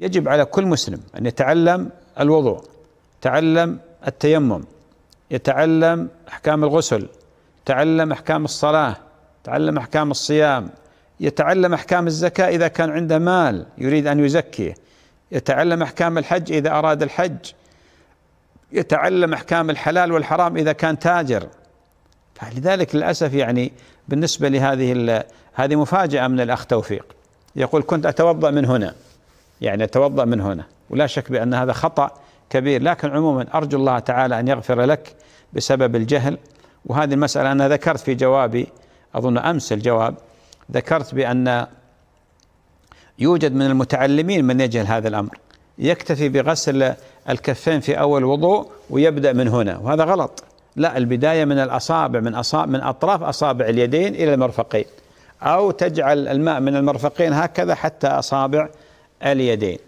يجب على كل مسلم أن يتعلم الوضوء تعلم التيمم يتعلم أحكام الغسل تعلم أحكام الصلاة تعلم أحكام الصيام يتعلم أحكام الزكاة إذا كان عنده مال يريد أن يزكيه يتعلم أحكام الحج إذا أراد الحج يتعلم أحكام الحلال والحرام إذا كان تاجر فلذلك للأسف يعني بالنسبة لهذه هذه مفاجأة من الأخ توفيق يقول كنت أتوضأ من هنا يعني اتوضا من هنا ولا شك بأن هذا خطأ كبير لكن عموما أرجو الله تعالى أن يغفر لك بسبب الجهل وهذه المسألة أنا ذكرت في جوابي أظن أمس الجواب ذكرت بأن يوجد من المتعلمين من يجهل هذا الأمر يكتفي بغسل الكفين في أول وضوء ويبدأ من هنا وهذا غلط لا البداية من الأصابع من أصابع من أطراف أصابع اليدين إلى المرفقين أو تجعل الماء من المرفقين هكذا حتى أصابع اليدين